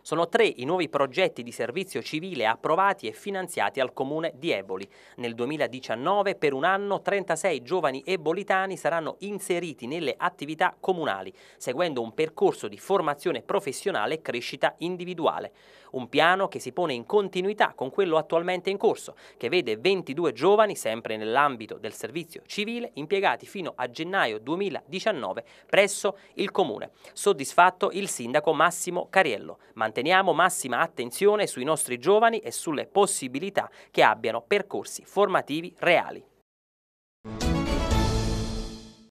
Sono tre i nuovi progetti di servizio civile approvati e finanziati al comune di Eboli. Nel 2019 per un anno 36 giovani ebolitani saranno inseriti nelle attività comunali, seguendo un percorso di formazione professionale e crescita individuale. Un piano che si pone in continuità con quello attualmente in corso, che vede 22 giovani, sempre nell'ambito del servizio civile, impiegati fino a gennaio 2019 presso il comune. Soddisfatto il sindaco Massimo Cariello, Manteniamo massima attenzione sui nostri giovani e sulle possibilità che abbiano percorsi formativi reali.